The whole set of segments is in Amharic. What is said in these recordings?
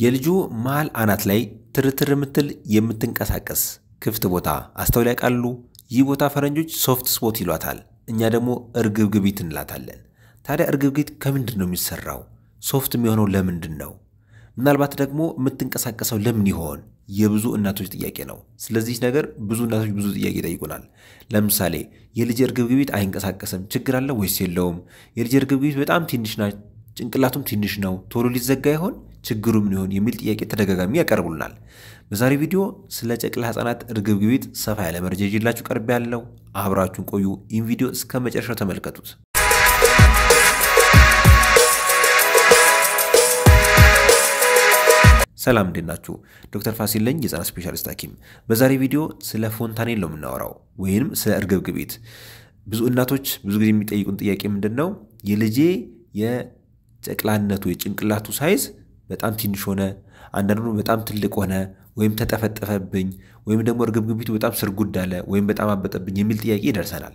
የልጁ መሃል አናት ላይ ትርትር የምትል የምትንቀሳቀስ ክፍት ቦታ አስተውል ያውቃሉ። ይህ ቦታ ፈረንጆች ሶፍት ስፖት ይሏታል፣ እኛ ደግሞ እርግብግቢት እንላታለን። ታዲያ እርግብግቢት ከምንድን ነው የሚሰራው? ሶፍት የሚሆነው ለምንድን ነው? ምናልባት ደግሞ የምትንቀሳቀሰው ለምን ይሆን? የብዙ እናቶች ጥያቄ ነው። ስለዚህ ነገር ብዙ እናቶች ብዙ ጥያቄ ይጠይቁናል። ለምሳሌ የልጅ እርግብግቢት አይንቀሳቀስም፣ ችግር አለ ወይስ የለውም? የልጅ እርግብግቢት በጣም ትንሽ ናት ጭንቅላቱም ትንሽ ነው፣ ቶሎ ሊዘጋ ይሆን? ችግሩ ምን ይሆን የሚል ጥያቄ ተደጋጋሚ ያቀርቡልናል። በዛሬ ቪዲዮ ስለ ጨቅላ ህጻናት እርግብ ግቢት ሰፋ ያለ መረጃ ይዤላችሁ ቀርቤ ያለው አብራችሁን ቆዩ። ይህን ቪዲዮ እስከ መጨረሻው ተመልከቱት። ሰላም እንዴት ናችሁ? ዶክተር ፋሲል ለኝ የህፃናት ስፔሻሊስት ሐኪም። በዛሬ ቪዲዮ ስለ ፎንታኔል ነው የምናወራው ወይም ስለ እርግብ ብዙ እናቶች ብዙ ጊዜ የሚጠይቁን ጥያቄ ምንድን ነው? የልጄ ጨቅላነቱ የጭንቅላቱ ሳይዝ በጣም ትንሽ ሆነ፣ አንዳንዱ በጣም ትልቅ ሆነ፣ ወይም ተጠፈጠፈብኝ፣ ወይም ደግሞ እርግብግቢቱ በጣም ስርጉድ አለ፣ ወይም በጣም አበጠብኝ የሚል ጥያቄ ይደርሰናል።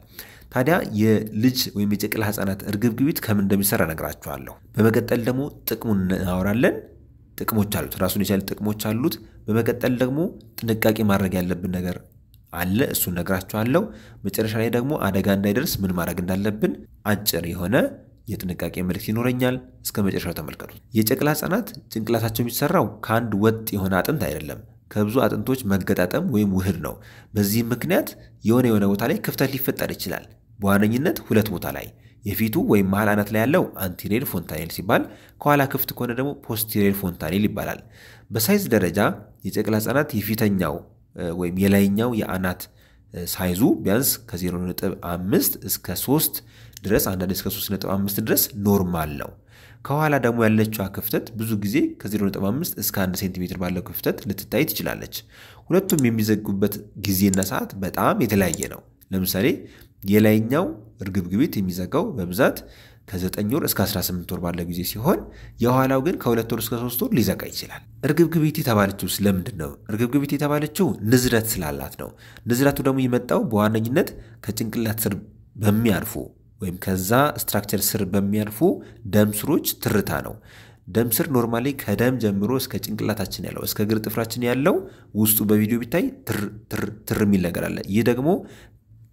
ታዲያ የልጅ ወይም የጨቅላ ህፃናት እርግብግቢት ከምን እንደሚሰራ እነግራችኋለሁ። በመቀጠል ደግሞ ጥቅሙን እናወራለን። ጥቅሞች አሉት፣ ራሱን የቻለ ጥቅሞች አሉት። በመቀጠል ደግሞ ጥንቃቄ ማድረግ ያለብን ነገር አለ፣ እሱን እነግራችኋለሁ። መጨረሻ ላይ ደግሞ አደጋ እንዳይደርስ ምን ማድረግ እንዳለብን አጭር የሆነ የጥንቃቄ መልእክት ይኖረኛል። እስከ መጨረሻው ተመልከቱት። የጨቅላ ህጻናት ጭንቅላታቸው የሚሰራው ከአንድ ወጥ የሆነ አጥንት አይደለም፣ ከብዙ አጥንቶች መገጣጠም ወይም ውህድ ነው። በዚህም ምክንያት የሆነ የሆነ ቦታ ላይ ክፍተት ሊፈጠር ይችላል። በዋነኝነት ሁለት ቦታ ላይ የፊቱ ወይም መሀል አናት ላይ ያለው አንቴሪየር ፎንታኔል ሲባል ከኋላ ክፍት ከሆነ ደግሞ ፖስቴሪየር ፎንታኔል ይባላል። በሳይዝ ደረጃ የጨቅላ ህጻናት የፊተኛው ወይም የላይኛው የአናት ሳይዙ ቢያንስ ከ0.5 እስከ 3 ድረስ አንዳንድ እስከ 3.5 ድረስ ኖርማል ነው። ከኋላ ደግሞ ያለችዋ ክፍተት ብዙ ጊዜ ከ0.5 እስከ 1 ሴንቲሜትር ባለው ክፍተት ልትታይ ትችላለች። ሁለቱም የሚዘጉበት ጊዜና ሰዓት በጣም የተለያየ ነው። ለምሳሌ የላይኛው እርግብግቢት የሚዘጋው በብዛት ከ9 ወር እስከ 18 ወር ባለው ጊዜ ሲሆን የኋላው ግን ከ2 ወር እስከ 3 ወር ሊዘጋ ይችላል። እርግብግቢት የተባለችው ስለምንድን ነው? እርግብግቢት የተባለችው ንዝረት ስላላት ነው። ንዝረቱ ደግሞ የመጣው በዋነኝነት ከጭንቅላት ስር በሚያርፉ ወይም ከዛ ስትራክቸር ስር በሚያልፉ ደም ስሮች ትርታ ነው። ደም ስር ኖርማሊ ከደም ጀምሮ እስከ ጭንቅላታችን ያለው እስከ እግር ጥፍራችን ያለው ውስጡ በቪዲዮ ቢታይ ትር የሚል ነገር አለ። ይህ ደግሞ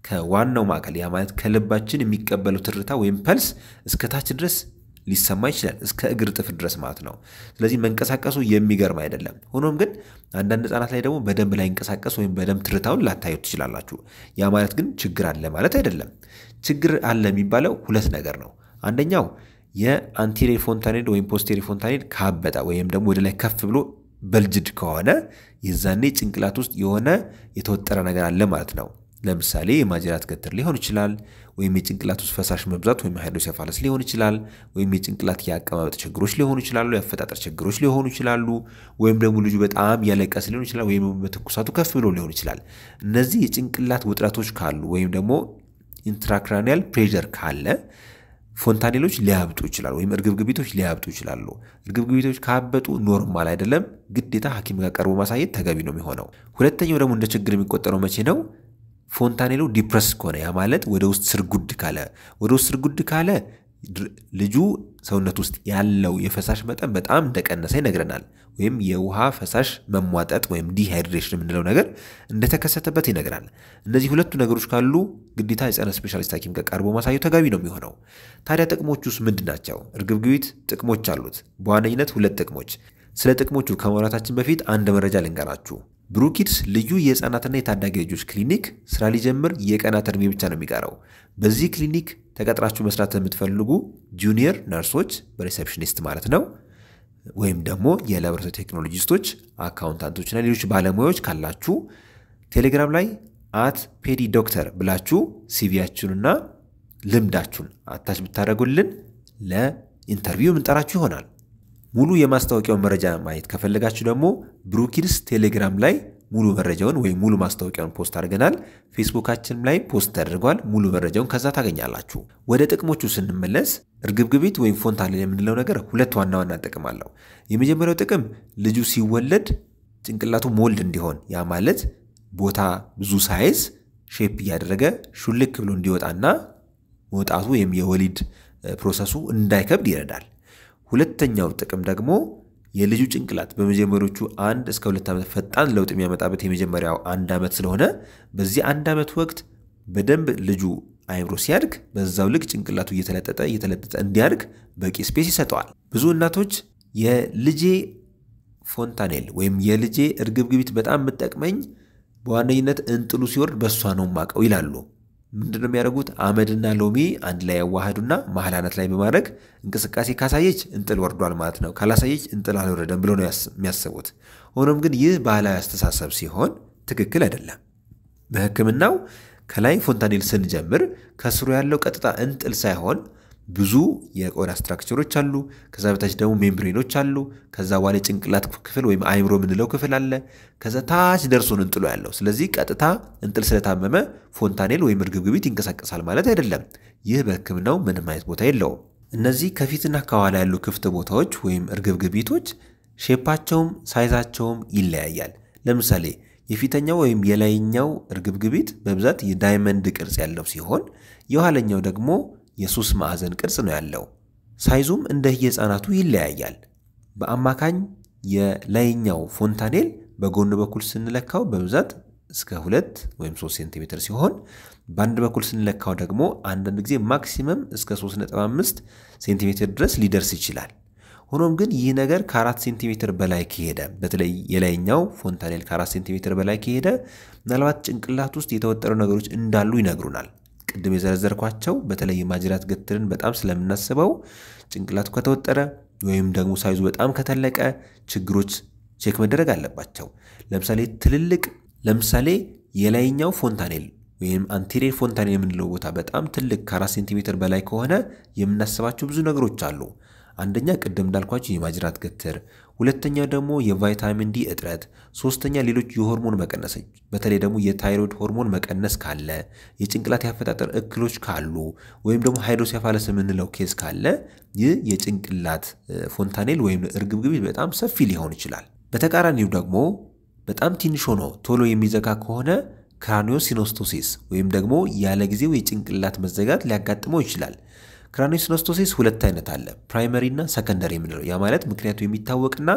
ከዋናው ማዕከል ያ ማለት ከልባችን የሚቀበለው ትርታ ወይም ፐልስ እስከታች ድረስ ሊሰማ ይችላል፣ እስከ እግር ጥፍ ድረስ ማለት ነው። ስለዚህ መንቀሳቀሱ የሚገርም አይደለም። ሆኖም ግን አንዳንድ ህጻናት ላይ ደግሞ በደንብ ላይንቀሳቀስ ወይም በደንብ ትርታውን ላታዩት ትችላላችሁ። ያ ማለት ግን ችግር አለ ማለት አይደለም። ችግር አለ የሚባለው ሁለት ነገር ነው። አንደኛው የአንቴሪየር ፎንታኔድ ወይም ፖስቴሪየር ፎንታኔድ ካበጠ ወይም ደግሞ ወደ ላይ ከፍ ብሎ በልጅድ ከሆነ የዛኔ ጭንቅላት ውስጥ የሆነ የተወጠረ ነገር አለ ማለት ነው። ለምሳሌ የማጅራት ገትር ሊሆን ይችላል፣ ወይም የጭንቅላት ውስጥ ፈሳሽ መብዛት ወይም ሃይድሮሴፋለስ ሊሆን ይችላል፣ ወይም የጭንቅላት የአቀማመጥ ችግሮች ሊሆኑ ይችላሉ፣ የአፈጣጠር ችግሮች ሊሆኑ ይችላሉ፣ ወይም ደግሞ ልጁ በጣም ያለቀስ ሊሆን ይችላል፣ ወይም በትኩሳቱ ከፍ ብሎ ሊሆን ይችላል። እነዚህ የጭንቅላት ውጥረቶች ካሉ ወይም ደግሞ ኢንትራክራኒያል ፕሬዠር ካለ ፎንታኔሎች ሊያብጡ ይችላሉ፣ ወይም እርግብግቢቶች ሊያብጡ ይችላሉ። እርግብግቢቶች ካበጡ ኖርማል አይደለም፣ ግዴታ ሐኪም ጋር ቀርቦ ማሳየት ተገቢ ነው የሚሆነው። ሁለተኛው ደግሞ እንደ ችግር የሚቆጠረው መቼ ነው? ፎንታኔሎ ዲፕረስ ከሆነ ያ ማለት ወደ ውስጥ ስርጉድ ካለ ወደ ውስጥ ስርጉድ ካለ ልጁ ሰውነት ውስጥ ያለው የፈሳሽ መጠን በጣም እንደቀነሰ ይነግረናል። ወይም የውሃ ፈሳሽ መሟጠጥ ወይም ዲሃይድሬሽን የምንለው ነገር እንደተከሰተበት ይነግራል። እነዚህ ሁለቱ ነገሮች ካሉ ግዴታ የጸረ ስፔሻሊስት ሐኪም ጋር ቀርቦ ማሳየው ተገቢ ነው የሚሆነው። ታዲያ ጥቅሞቹስ ምንድን ናቸው? እርግብግቢት ጥቅሞች አሉት። በዋነኝነት ሁለት ጥቅሞች ስለ ጥቅሞቹ ከማውራታችን በፊት አንድ መረጃ ልንገራችሁ። ብሩኪድስ ልዩ የህፃናትና የታዳጊ ልጆች ክሊኒክ ስራ ሊጀምር የቀናት እድሜ ብቻ ነው የሚቀረው። በዚህ ክሊኒክ ተቀጥራችሁ መስራት የምትፈልጉ ጁኒየር ነርሶች በሪሴፕሽኒስት ማለት ነው ወይም ደግሞ የላብራቶሪ ቴክኖሎጂስቶች፣ አካውንታንቶችና ሌሎች ባለሙያዎች ካላችሁ ቴሌግራም ላይ አት ፔዲ ዶክተር ብላችሁ ሲቪያችሁንና ልምዳችሁን አታች ብታደረጉልን ለኢንተርቪው የምንጠራችሁ ይሆናል። ሙሉ የማስታወቂያውን መረጃ ማየት ከፈለጋችሁ ደግሞ ብሩኪድስ ቴሌግራም ላይ ሙሉ መረጃውን ወይም ሙሉ ማስታወቂያውን ፖስት አድርገናል። ፌስቡካችን ላይ ፖስት ተደርጓል። ሙሉ መረጃውን ከዛ ታገኛላችሁ። ወደ ጥቅሞቹ ስንመለስ እርግብግቢት ወይም ፎንታኔል የምንለው ነገር ሁለት ዋና ዋና ጥቅም አለው። የመጀመሪያው ጥቅም ልጁ ሲወለድ ጭንቅላቱ ሞልድ እንዲሆን፣ ያ ማለት ቦታ ብዙ ሳይዝ ሼፕ እያደረገ ሹልክ ብሎ እንዲወጣና መውጣቱ ወይም የወሊድ ፕሮሰሱ እንዳይከብድ ይረዳል። ሁለተኛው ጥቅም ደግሞ የልጁ ጭንቅላት በመጀመሪያዎቹ አንድ እስከ ሁለት ዓመት ፈጣን ለውጥ የሚያመጣበት የመጀመሪያው አንድ ዓመት ስለሆነ በዚህ አንድ ዓመት ወቅት በደንብ ልጁ አይምሮ ሲያድግ በዛው ልክ ጭንቅላቱ እየተለጠጠ እየተለጠጠ እንዲያድግ በቂ ስፔስ ይሰጠዋል። ብዙ እናቶች የልጄ ፎንታኔል ወይም የልጄ እርግብግቢት በጣም የምጠቅመኝ በዋነኝነት እንጥሉ ሲወርድ በእሷ ነው ማቀው ይላሉ። ምንድነው የሚያደርጉት? አመድና ሎሚ አንድ ላይ ያዋህዱና መሀል አናት ላይ በማድረግ እንቅስቃሴ ካሳየች እንጥል ወርዷል ማለት ነው፣ ካላሳየች እንጥል አልወረደም ብሎ ነው የሚያስቡት። ሆኖም ግን ይህ ባህላዊ አስተሳሰብ ሲሆን ትክክል አይደለም። በሕክምናው ከላይ ፎንታኔል ስንጀምር ከስሩ ያለው ቀጥታ እንጥል ሳይሆን ብዙ የቆዳ ስትራክቸሮች አሉ። ከዛ በታች ደግሞ ሜምብሬኖች አሉ። ከዛ በኋላ ጭንቅላት ክፍል ወይም አይምሮ የምንለው ክፍል አለ። ከዛ ታች ደርሶን እንጥሎ ያለው። ስለዚህ ቀጥታ እንጥል ስለታመመ ፎንታኔል ወይም እርግብግቢት ይንቀሳቀሳል ማለት አይደለም። ይህ በህክምናው ምንም አይነት ቦታ የለውም። እነዚህ ከፊትና ከኋላ ያሉ ክፍት ቦታዎች ወይም እርግብግቢቶች ሼፓቸውም ሳይዛቸውም ይለያያል። ለምሳሌ የፊተኛው ወይም የላይኛው እርግብግቢት በብዛት የዳይመንድ ቅርጽ ያለው ሲሆን የኋለኛው ደግሞ የሶስት ማዕዘን ቅርጽ ነው ያለው። ሳይዙም እንደ የህፃናቱ ይለያያል። በአማካኝ የላይኛው ፎንታኔል በጎን በኩል ስንለካው በብዛት እስከ ሁለት ወይም ሶስት ሴንቲሜትር ሲሆን በአንድ በኩል ስንለካው ደግሞ አንዳንድ ጊዜ ማክሲመም እስከ 3.5 ሴንቲሜትር ድረስ ሊደርስ ይችላል። ሆኖም ግን ይህ ነገር ከአራት ሴንቲሜትር በላይ ከሄደ በተለይ የላይኛው ፎንታኔል ከአራት ሴንቲሜትር በላይ ከሄደ ምናልባት ጭንቅላት ውስጥ የተወጠሩ ነገሮች እንዳሉ ይነግሩናል። ቅድም የዘረዘርኳቸው በተለይ ማጅራት ገትርን በጣም ስለምናስበው ጭንቅላቱ ከተወጠረ ወይም ደግሞ ሳይዙ በጣም ከተለቀ ችግሮች ቼክ መደረግ አለባቸው። ለምሳሌ ትልልቅ ለምሳሌ የላይኛው ፎንታኔል ወይም አንቴሪየር ፎንታኔል የምንለው ቦታ በጣም ትልቅ ከአራት ሴንቲሜትር በላይ ከሆነ የምናስባቸው ብዙ ነገሮች አሉ። አንደኛ ቅድም እንዳልኳቸው የማጅራት ግትር ሁለተኛ ደግሞ የቫይታሚን ዲ እጥረት፣ ሶስተኛ ሌሎች የሆርሞን መቀነሶች፣ በተለይ ደግሞ የታይሮይድ ሆርሞን መቀነስ ካለ፣ የጭንቅላት ያፈጣጠር እክሎች ካሉ፣ ወይም ደግሞ ሃይድሮሴፋለስ የምንለው ኬስ ካለ ይህ የጭንቅላት ፎንታኔል ወይም እርግብግቢ በጣም ሰፊ ሊሆን ይችላል። በተቃራኒው ደግሞ በጣም ትንሽ ሆኖ ቶሎ የሚዘጋ ከሆነ ክራኒዮሲኖስቶሲስ ወይም ደግሞ ያለ ጊዜው የጭንቅላት መዘጋት ሊያጋጥመው ይችላል። ክራኒዮሲኖስቶሲስ ሁለት አይነት አለ፣ ፕራይመሪ እና ሰከንደሪ የምንለው። ያ ማለት ምክንያቱ የሚታወቅና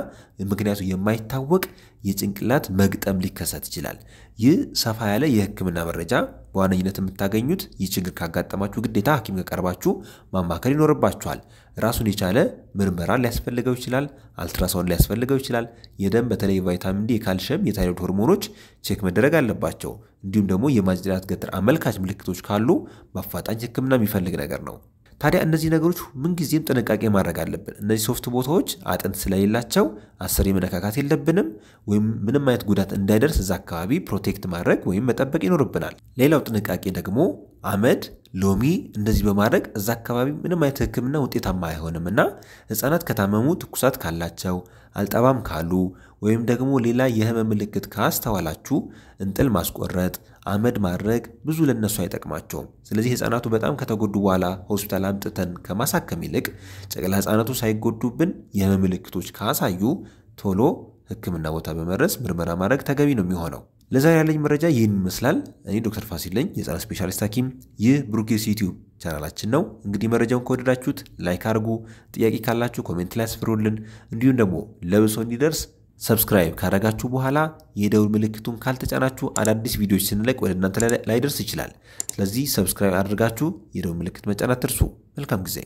ምክንያቱ የማይታወቅ የጭንቅላት መግጠም ሊከሰት ይችላል። ይህ ሰፋ ያለ የህክምና መረጃ በዋነኝነት የምታገኙት ይህ ችግር ካጋጠማችሁ ግዴታ ሐኪም ከቀርባችሁ ማማከር ይኖርባችኋል። ራሱን የቻለ ምርመራ ሊያስፈልገው ይችላል። አልትራሳውንድ ሊያስፈልገው ይችላል። የደም በተለይ ቫይታሚን ዲ፣ የካልሽየም፣ የታይሮድ ሆርሞኖች ቼክ መደረግ አለባቸው። እንዲሁም ደግሞ የማጅራት ገትር አመልካች ምልክቶች ካሉ በአፋጣኝ ህክምና የሚፈልግ ነገር ነው። ታዲያ እነዚህ ነገሮች ምንጊዜም ጥንቃቄ ማድረግ አለብን። እነዚህ ሶፍት ቦታዎች አጥንት ስለሌላቸው አስር መነካካት የለብንም ወይም ምንም አይነት ጉዳት እንዳይደርስ እዛ አካባቢ ፕሮቴክት ማድረግ ወይም መጠበቅ ይኖርብናል። ሌላው ጥንቃቄ ደግሞ አመድ፣ ሎሚ እንደዚህ በማድረግ እዛ አካባቢ ምንም አይነት ሕክምና ውጤታማ አይሆንም እና ህጻናት ከታመሙ ትኩሳት ካላቸው አልጠባም ካሉ ወይም ደግሞ ሌላ የህመም ምልክት ካስተዋላችሁ እንጥል ማስቆረጥ አመድ ማድረግ ብዙ ለነሱ አይጠቅማቸውም። ስለዚህ ህፃናቱ በጣም ከተጎዱ በኋላ ሆስፒታል አምጥተን ከማሳከም ይልቅ ጨቅላ ህፃናቱ ሳይጎዱብን የምልክቶች ካሳዩ ቶሎ ህክምና ቦታ በመድረስ ምርመራ ማድረግ ተገቢ ነው የሚሆነው። ለዛሬ ያለኝ መረጃ ይህን ይመስላል። እኔ ዶክተር ፋሲል ነኝ፣ የህፃናት ስፔሻሊስት ሐኪም። ይህ ብሩኬስ ዩቲዩብ ቻናላችን ነው። እንግዲህ መረጃውን ከወደዳችሁት ላይክ አድርጉ። ጥያቄ ካላችሁ ኮሜንት ላይ አስፍሩልን። እንዲሁም ደግሞ ለብሶ እንዲደርስ ሰብስክራይብ ካረጋችሁ በኋላ የደውል ምልክቱን ካልተጫናችሁ አዳዲስ ቪዲዮዎች ስንለቅ ወደ እናንተ ላይደርስ ይችላል። ስለዚህ ሰብስክራይብ አድርጋችሁ የደውል ምልክት መጫን አትርሱ። መልካም ጊዜ